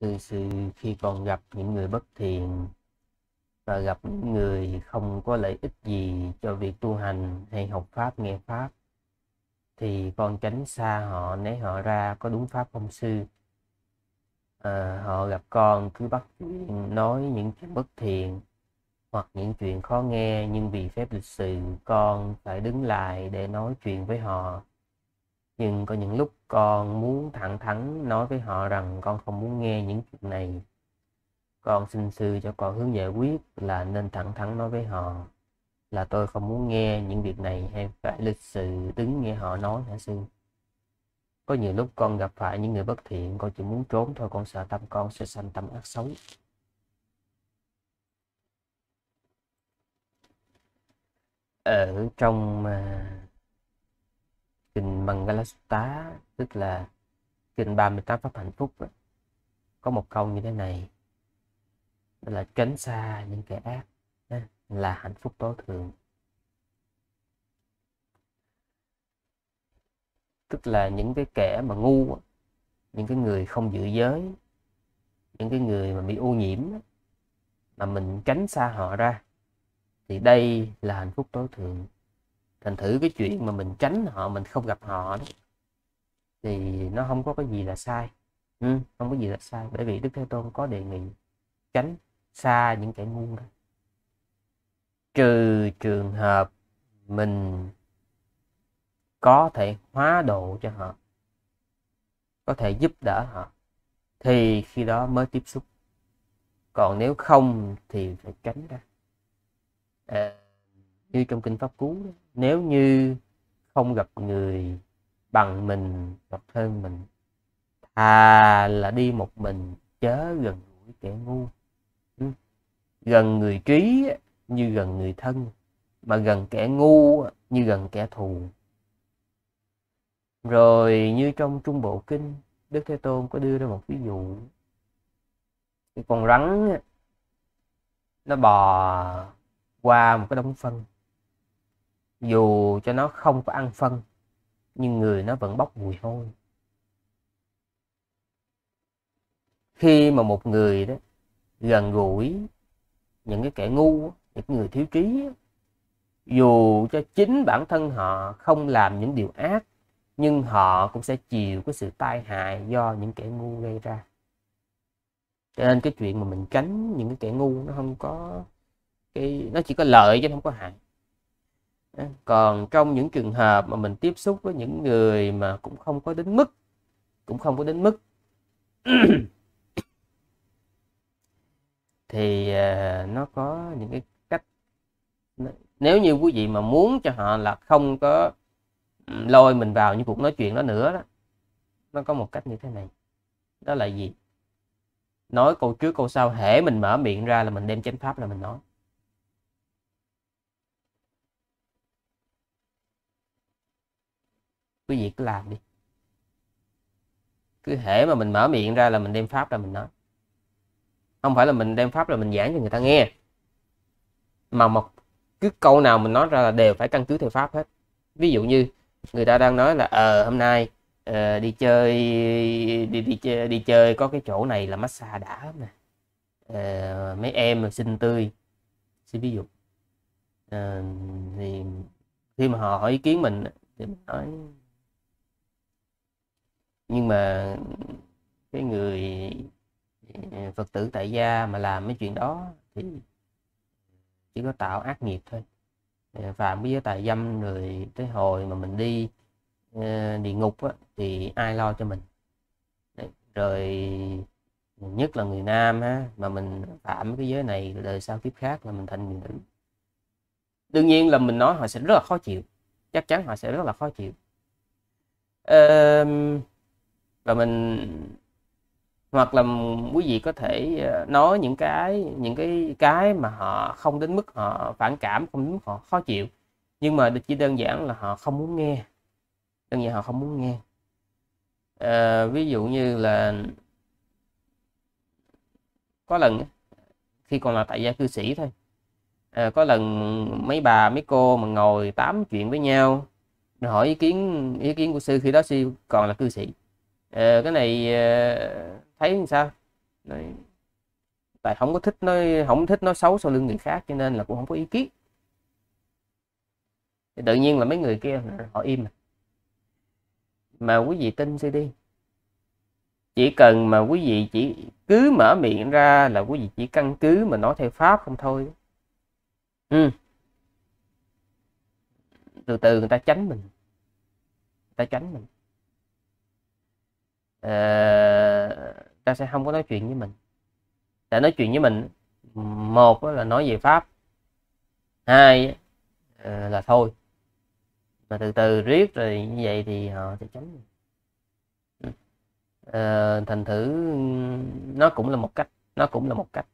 từ sự khi còn gặp những người bất thiện và gặp những người không có lợi ích gì cho việc tu hành hay học pháp nghe pháp thì con tránh xa họ né họ ra có đúng pháp không sư à, họ gặp con cứ bắt chuyện nói những chuyện bất thiện hoặc những chuyện khó nghe nhưng vì phép lịch sự con phải đứng lại để nói chuyện với họ nhưng có những lúc con muốn thẳng thắn nói với họ rằng con không muốn nghe những chuyện này con xin sư cho con hướng giải quyết là nên thẳng thắn nói với họ là tôi không muốn nghe những việc này hay phải lịch sự đứng nghe họ nói hả sư có nhiều lúc con gặp phải những người bất thiện con chỉ muốn trốn thôi con sợ tâm con sẽ sanh tâm ác xấu ở trong à, kinh Mangalasta tức là kinh 38 pháp hạnh phúc đó, có một câu như thế này đó là tránh xa những kẻ ác là hạnh phúc tối thượng tức là những cái kẻ mà ngu những cái người không giữ giới những cái người mà bị ô nhiễm mà mình tránh xa họ ra thì đây là hạnh phúc tối thượng thành thử cái chuyện mà mình tránh họ mình không gặp họ đó, thì nó không có cái gì là sai ừ, không có gì là sai bởi vì đức thế tôn có đề nghị tránh xa những kẻ ngu đó trừ trường hợp mình có thể hóa độ cho họ có thể giúp đỡ họ thì khi đó mới tiếp xúc còn nếu không thì phải tránh ra à, như trong kinh pháp cú đó, nếu như không gặp người bằng mình hoặc hơn mình thà là đi một mình chớ gần gũi kẻ ngu ừ. gần người trí như gần người thân mà gần kẻ ngu như gần kẻ thù rồi như trong trung bộ kinh đức thế tôn có đưa ra một ví dụ cái con rắn nó bò qua một cái đống phân dù cho nó không có ăn phân nhưng người nó vẫn bốc mùi hôi khi mà một người đó gần gũi những cái kẻ ngu những người thiếu trí dù cho chính bản thân họ không làm những điều ác nhưng họ cũng sẽ chịu cái sự tai hại do những kẻ ngu gây ra cho nên cái chuyện mà mình tránh những cái kẻ ngu nó không có cái nó chỉ có lợi chứ không có hại Ờ, còn trong những trường hợp mà mình tiếp xúc với những người mà cũng không có đến mức cũng không có đến mức thì ờ, nó có những cái cách nếu như quý vị mà muốn cho họ là không có ừ, lôi mình vào những cuộc nói chuyện đó nữa đó nó có một cách như thế này đó là gì nói câu trước câu sau hễ mình mở miệng ra là mình đem chánh pháp là mình nói quý vị cứ làm đi cứ hễ mà mình mở miệng ra là mình đem pháp ra mình nói không phải là mình đem pháp là mình giảng cho người ta nghe mà một cứ câu nào mình nói ra là đều phải căn cứ theo pháp hết ví dụ như người ta đang nói là ờ hôm nay ờ, đi chơi đi đi chơi đi chơi có cái chỗ này là massage đã lắm ờ, mấy em xinh tươi xin ví dụ ờ, thì khi mà họ hỏi ý kiến mình thì mình nói nhưng mà cái người ờ, phật tử tại gia mà làm mấy chuyện đó thì chỉ có tạo ác nghiệp thôi ờ, phạm với tài dâm rồi tới hồi mà mình đi ờ, địa ngục á, thì ai lo cho mình Đấy. rồi nhất là người nam ha mà mình phạm cái giới này đời sau kiếp khác là mình thành người nữ đương nhiên là mình nói họ sẽ rất là khó chịu chắc chắn họ sẽ rất là khó chịu um, và mình hoặc là quý vị có thể ờ, nói những cái những cái cái mà họ không đến mức họ phản cảm không đến mức họ khó chịu nhưng mà chỉ đơn giản là họ không muốn nghe đơn giản họ không muốn nghe à, ví dụ như là có lần khi còn là tại gia cư sĩ thôi à, có lần mấy bà mấy cô mà ngồi tám chuyện với nhau hỏi ý kiến ý kiến của sư khi đó sư còn là cư sĩ à, cái này ờ, thấy làm sao Đấy. tại không có thích nói không thích nói xấu sau lưng người khác cho nên là cũng không có ý kiến thì tự nhiên là mấy người kia họ im mà, mà quý vị tin đi chỉ cần mà quý vị chỉ cứ mở miệng ra là quý vị chỉ căn cứ mà nói theo pháp không thôi ừ. từ từ người ta tránh mình người ta tránh mình Ờ, ta sẽ không có nói chuyện với mình để nói chuyện với mình một là nói về pháp hai ờ, là thôi mà từ từ riết rồi như vậy thì họ sẽ tránh ờ, thành thử nó cũng là một cách nó cũng là một cách